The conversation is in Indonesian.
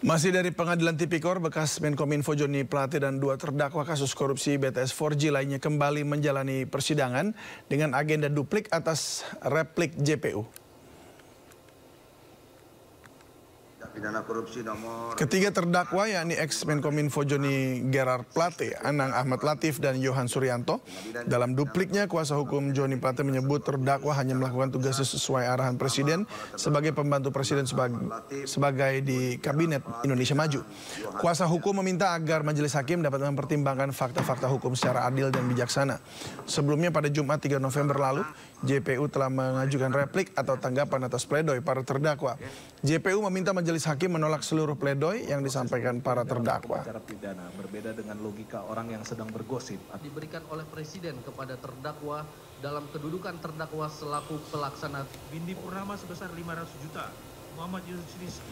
Masih dari pengadilan tipikor, bekas Menkominfo Joni Plate dan dua terdakwa kasus korupsi BTS 4G lainnya kembali menjalani persidangan dengan agenda duplik atas replik JPU. pidana korupsi nomor... Ketiga terdakwa yakni ex-Menkominfo Joni Gerard Plate, Anang Ahmad Latif, dan Johan Suryanto. Dalam dupliknya, kuasa hukum Joni Plate menyebut terdakwa hanya melakukan tugas sesuai arahan Presiden sebagai pembantu Presiden sebagai, sebagai di Kabinet Indonesia Maju. Kuasa hukum meminta agar Majelis Hakim dapat mempertimbangkan fakta-fakta hukum secara adil dan bijaksana. Sebelumnya pada Jumat 3 November lalu, JPU telah mengajukan replik atau tanggapan atas pledoi para terdakwa. JPU meminta Majelis majelis hakim menolak seluruh pledoi yang disampaikan para terdakwa. Cara pidana berbeda dengan logika orang yang sedang bergosip. Diberikan oleh presiden kepada terdakwa dalam kedudukan terdakwa selaku pelaksana Bindi Purnama sebesar 500 juta. Muhammad Yusuf Rizki